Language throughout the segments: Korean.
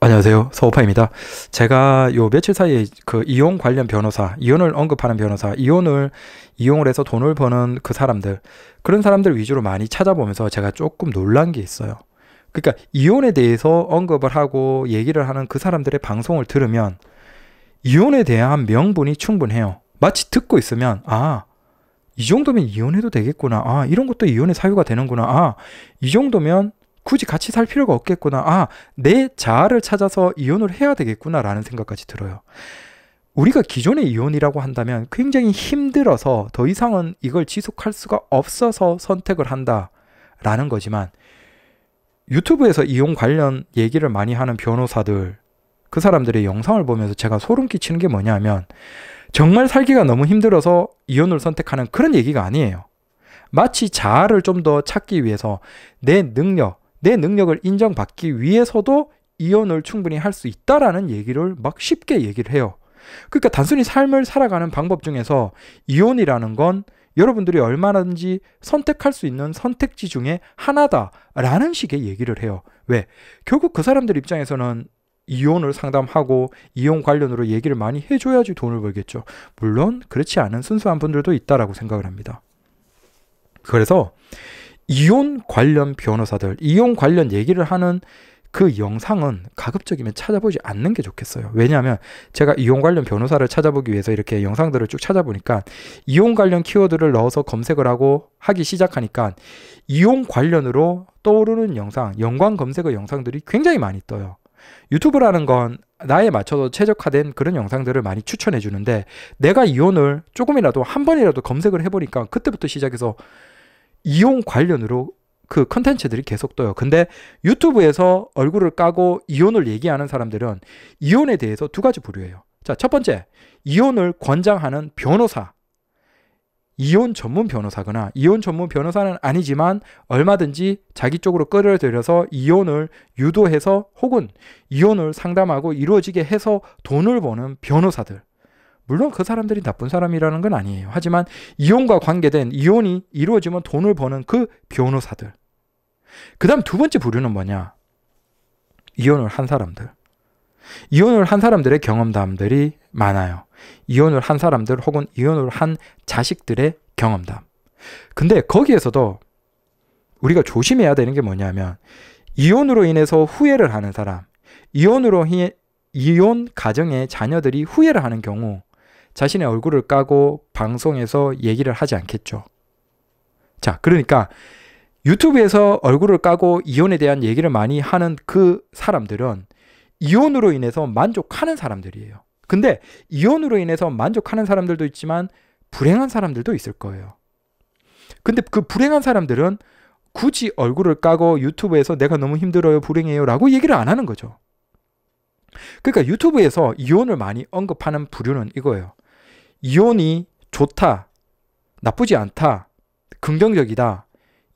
안녕하세요. 서호파입니다. 제가 요 며칠 사이에 그 이혼 관련 변호사, 이혼을 언급하는 변호사, 이혼을 이용을 해서 돈을 버는 그 사람들, 그런 사람들 위주로 많이 찾아보면서 제가 조금 놀란 게 있어요. 그러니까 이혼에 대해서 언급을 하고 얘기를 하는 그 사람들의 방송을 들으면 이혼에 대한 명분이 충분해요. 마치 듣고 있으면 아, 이 정도면 이혼해도 되겠구나. 아, 이런 것도 이혼의 사유가 되는구나. 아, 이 정도면 굳이 같이 살 필요가 없겠구나. 아, 내 자아를 찾아서 이혼을 해야 되겠구나라는 생각까지 들어요. 우리가 기존의 이혼이라고 한다면 굉장히 힘들어서 더 이상은 이걸 지속할 수가 없어서 선택을 한다라는 거지만 유튜브에서 이혼 관련 얘기를 많이 하는 변호사들 그 사람들의 영상을 보면서 제가 소름 끼치는 게 뭐냐면 정말 살기가 너무 힘들어서 이혼을 선택하는 그런 얘기가 아니에요. 마치 자아를 좀 더 찾기 위해서 내 능력, 내 능력을 인정받기 위해서도 이혼을 충분히 할 수 있다라는 얘기를 막 쉽게 얘기를 해요. 그러니까 단순히 삶을 살아가는 방법 중에서 이혼이라는 건 여러분들이 얼마든지 선택할 수 있는 선택지 중에 하나다라는 식의 얘기를 해요. 왜? 결국 그 사람들 입장에서는 이혼을 상담하고 이혼 관련으로 얘기를 많이 해줘야지 돈을 벌겠죠. 물론 그렇지 않은 순수한 분들도 있다라고 생각을 합니다. 그래서 이혼 관련 변호사들, 이혼 관련 얘기를 하는 그 영상은 가급적이면 찾아보지 않는 게 좋겠어요. 왜냐하면 제가 이혼 관련 변호사를 찾아보기 위해서 이렇게 영상들을 쭉 찾아보니까 이혼 관련 키워드를 넣어서 검색을 하고 하기 시작하니까 이혼 관련으로 떠오르는 영상, 연관 검색어 영상들이 굉장히 많이 떠요. 유튜브라는 건 나에 맞춰서 최적화된 그런 영상들을 많이 추천해 주는데 내가 이혼을 조금이라도 한 번이라도 검색을 해보니까 그때부터 시작해서 이용 관련으로 그 컨텐츠들이 계속 떠요. 근데 유튜브에서 얼굴을 까고 이혼을 얘기하는 사람들은 이혼에 대해서 두 가지 부류예요. 자, 첫 번째, 이혼을 권장하는 변호사. 이혼 전문 변호사거나 이혼 전문 변호사는 아니지만 얼마든지 자기 쪽으로 끌어들여서 이혼을 유도해서 혹은 이혼을 상담하고 이루어지게 해서 돈을 버는 변호사들. 물론 그 사람들이 나쁜 사람이라는 건 아니에요. 하지만 이혼과 관계된 이혼이 이루어지면 돈을 버는 그 변호사들. 그 다음 두 번째 부류는 뭐냐? 이혼을 한 사람들. 이혼을 한 사람들의 경험담들이 많아요. 이혼을 한 사람들 혹은 이혼을 한 자식들의 경험담. 근데 거기에서도 우리가 조심해야 되는 게 뭐냐면 이혼으로 인해서 후회를 하는 사람, 이혼으로 인해 이혼 가정의 자녀들이 후회를 하는 경우 자신의 얼굴을 까고 방송에서 얘기를 하지 않겠죠. 자, 그러니까 유튜브에서 얼굴을 까고 이혼에 대한 얘기를 많이 하는 그 사람들은 이혼으로 인해서 만족하는 사람들이에요. 근데 이혼으로 인해서 만족하는 사람들도 있지만 불행한 사람들도 있을 거예요. 근데 그 불행한 사람들은 굳이 얼굴을 까고 유튜브에서 내가 너무 힘들어요, 불행해요 라고 얘기를 안 하는 거죠. 그러니까 유튜브에서 이혼을 많이 언급하는 부류는 이거예요. 이혼이 좋다, 나쁘지 않다, 긍정적이다,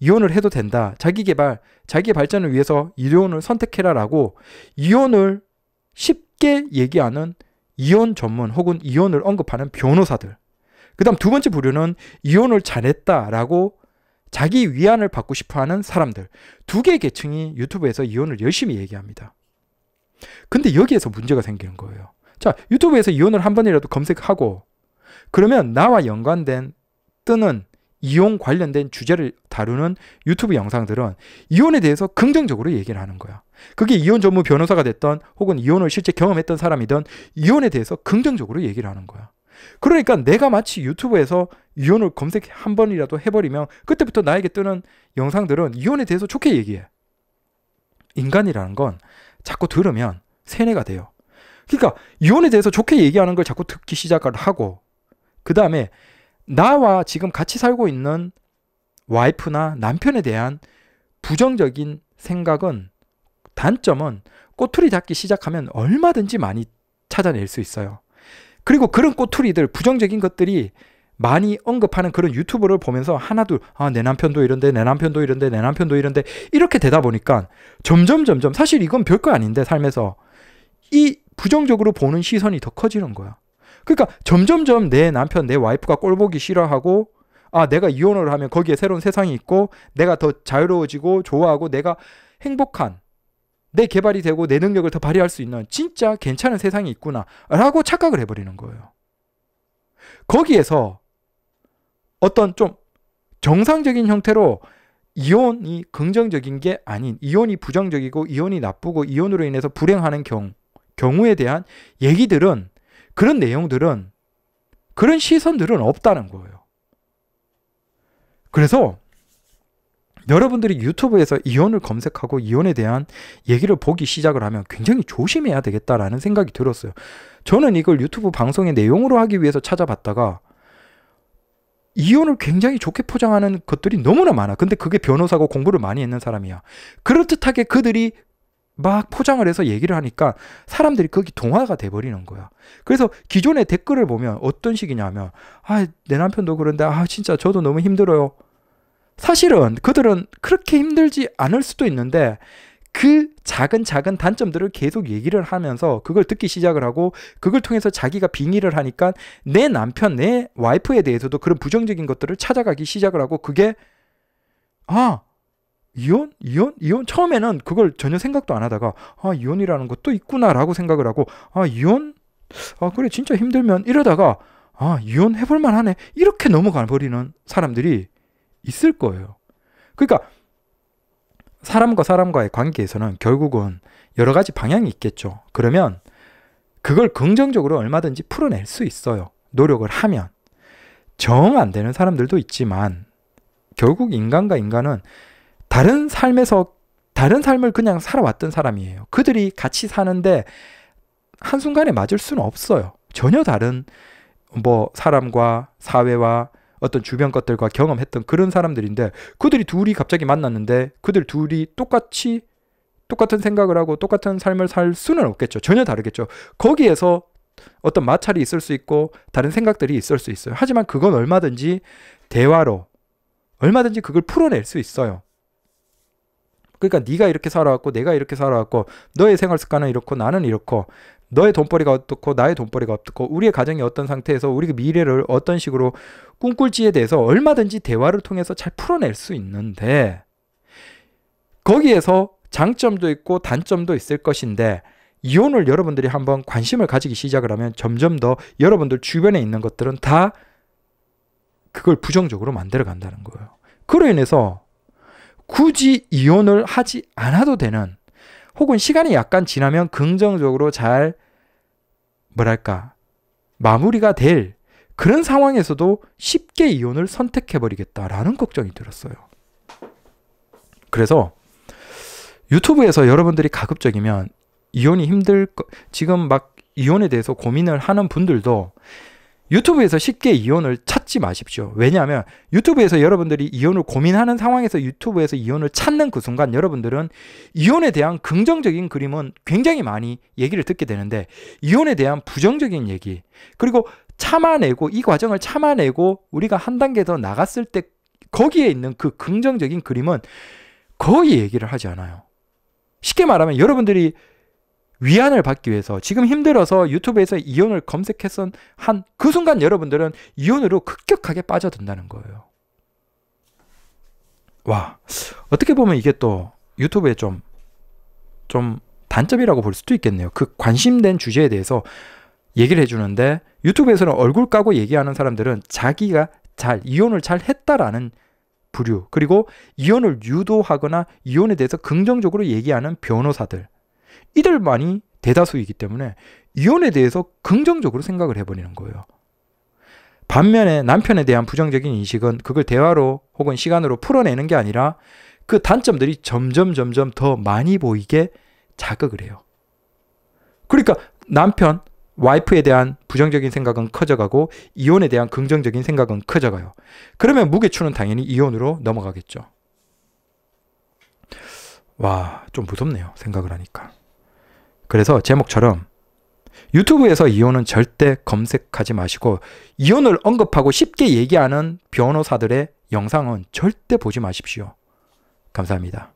이혼을 해도 된다, 자기 개발, 자기 발전을 위해서 이혼을 선택해라라고 이혼을 쉽게 얘기하는 이혼 전문 혹은 이혼을 언급하는 변호사들. 그 다음 두 번째 부류는 이혼을 잘했다라고 자기 위안을 받고 싶어 하는 사람들. 두 개의 계층이 유튜브에서 이혼을 열심히 얘기합니다. 근데 여기에서 문제가 생기는 거예요. 자, 유튜브에서 이혼을 한 번이라도 검색하고 그러면 나와 연관된 뜨는 이혼 관련된 주제를 다루는 유튜브 영상들은 이혼에 대해서 긍정적으로 얘기를 하는 거야. 그게 이혼 전문 변호사가 됐던 혹은 이혼을 실제 경험했던 사람이든 이혼에 대해서 긍정적으로 얘기를 하는 거야. 그러니까 내가 마치 유튜브에서 이혼을 검색 한 번이라도 해버리면 그때부터 나에게 뜨는 영상들은 이혼에 대해서 좋게 얘기해. 인간이라는 건 자꾸 들으면 세뇌가 돼요. 그러니까 이혼에 대해서 좋게 얘기하는 걸 자꾸 듣기 시작을 하고 그 다음에 나와 지금 같이 살고 있는 와이프나 남편에 대한 부정적인 생각은 단점은 꼬투리 잡기 시작하면 얼마든지 많이 찾아낼 수 있어요. 그리고 그런 꼬투리들, 부정적인 것들이 많이 언급하는 그런 유튜브를 보면서 하나둘, 아, 내 남편도 이런데, 내 남편도 이런데, 내 남편도 이런데, 이렇게 되다 보니까 점점, 점점, 사실 이건 별거 아닌데, 삶에서. 이 부정적으로 보는 시선이 더 커지는 거야. 그러니까 점점점 내 남편, 내 와이프가 꼴 보기 싫어하고 아, 내가 이혼을 하면 거기에 새로운 세상이 있고 내가 더 자유로워지고 좋아하고 내가 행복한 내 개발이 되고 내 능력을 더 발휘할 수 있는 진짜 괜찮은 세상이 있구나라고 착각을 해버리는 거예요. 거기에서 어떤 좀 정상적인 형태로 이혼이 긍정적인 게 아닌 이혼이 부정적이고 이혼이 나쁘고 이혼으로 인해서 불행하는 경우, 경우에 대한 얘기들은 그런 내용들은 그런 시선들은 없다는 거예요. 그래서 여러분들이 유튜브에서 이혼을 검색하고 이혼에 대한 얘기를 보기 시작을 하면 굉장히 조심해야 되겠다라는 생각이 들었어요. 저는 이걸 유튜브 방송의 내용으로 하기 위해서 찾아봤다가 이혼을 굉장히 좋게 포장하는 것들이 너무나 많아. 근데 그게 변호사고 공부를 많이 했는 사람이야. 그럴듯하게 그들이 막 포장을 해서 얘기를 하니까 사람들이 거기 동화가 돼버리는 거야. 그래서 기존의 댓글을 보면 어떤 식이냐면, 아, 내 남편도 그런데, 아, 진짜 저도 너무 힘들어요. 사실은 그들은 그렇게 힘들지 않을 수도 있는데, 그 작은 작은 단점들을 계속 얘기를 하면서 그걸 듣기 시작을 하고 그걸 통해서 자기가 빙의를 하니까 내 남편, 내 와이프에 대해서도 그런 부정적인 것들을 찾아가기 시작을 하고 그게 아 이혼? 이혼? 이혼? 처음에는 그걸 전혀 생각도 안 하다가, 아, 이혼이라는 것도 있구나라고 생각을 하고, 아, 이혼? 아, 그래, 진짜 힘들면 이러다가, 아, 이혼 해볼만 하네. 이렇게 넘어가 버리는 사람들이 있을 거예요. 그러니까, 사람과 사람과의 관계에서는 결국은 여러 가지 방향이 있겠죠. 그러면 그걸 긍정적으로 얼마든지 풀어낼 수 있어요. 노력을 하면. 정 안 되는 사람들도 있지만, 결국 인간과 인간은 다른 삶에서 다른 삶을 그냥 살아왔던 사람이에요. 그들이 같이 사는데 한순간에 맞을 수는 없어요. 전혀 다른 뭐 사람과 사회와 어떤 주변 것들과 경험했던 그런 사람들인데 그들이 둘이 갑자기 만났는데 그들 둘이 똑같이 똑같은 생각을 하고 똑같은 삶을 살 수는 없겠죠. 전혀 다르겠죠. 거기에서 어떤 마찰이 있을 수 있고 다른 생각들이 있을 수 있어요. 하지만 그건 얼마든지 대화로 얼마든지 그걸 풀어낼 수 있어요. 그러니까 네가 이렇게 살아왔고 내가 이렇게 살아왔고 너의 생활 습관은 이렇고 나는 이렇고 너의 돈벌이가 어떻고 나의 돈벌이가 어떻고 우리의 가정이 어떤 상태에서 우리가 미래를 어떤 식으로 꿈꿀지에 대해서 얼마든지 대화를 통해서 잘 풀어낼 수 있는데 거기에서 장점도 있고 단점도 있을 것인데 이혼을 여러분들이 한번 관심을 가지기 시작을 하면 점점 더 여러분들 주변에 있는 것들은 다 그걸 부정적으로 만들어 간다는 거예요. 그로 인해서 굳이 이혼을 하지 않아도 되는 혹은 시간이 약간 지나면 긍정적으로 잘 뭐랄까 마무리가 될 그런 상황에서도 쉽게 이혼을 선택해버리겠다라는 걱정이 들었어요. 그래서 유튜브에서 여러분들이 가급적이면 이혼이 힘들, 거, 지금 막 이혼에 대해서 고민을 하는 분들도 유튜브에서 쉽게 이혼을 찾지 마십시오. 왜냐하면 유튜브에서 여러분들이 이혼을 고민하는 상황에서 유튜브에서 이혼을 찾는 그 순간 여러분들은 이혼에 대한 긍정적인 그림은 굉장히 많이 얘기를 듣게 되는데 이혼에 대한 부정적인 얘기 그리고 참아내고 이 과정을 참아내고 우리가 한 단계 더 나갔을 때 거기에 있는 그 긍정적인 그림은 거의 얘기를 하지 않아요. 쉽게 말하면 여러분들이 위안을 받기 위해서 지금 힘들어서 유튜브에서 이혼을 검색했던 한 그 순간 여러분들은 이혼으로 급격하게 빠져든다는 거예요. 와, 어떻게 보면 이게 또 유튜브의 좀, 좀 단점이라고 볼 수도 있겠네요. 그 관심된 주제에 대해서 얘기를 해주는데 유튜브에서는 얼굴 까고 얘기하는 사람들은 자기가 잘, 이혼을 잘 했다라는 부류, 그리고 이혼을 유도하거나 이혼에 대해서 긍정적으로 얘기하는 변호사들, 이들만이 대다수이기 때문에 이혼에 대해서 긍정적으로 생각을 해버리는 거예요. 반면에 남편에 대한 부정적인 인식은 그걸 대화로 혹은 시간으로 풀어내는 게 아니라 그 단점들이 점점 점점 더 많이 보이게 자극을 해요. 그러니까 남편, 와이프에 대한 부정적인 생각은 커져가고 이혼에 대한 긍정적인 생각은 커져가요. 그러면 무게추는 당연히 이혼으로 넘어가겠죠. 와, 좀 무섭네요. 생각을 하니까. 그래서 제목처럼 유튜브에서 이혼은 절대 검색하지 마시고 이혼을 언급하고 쉽게 얘기하는 변호사들의 영상은 절대 보지 마십시오. 감사합니다.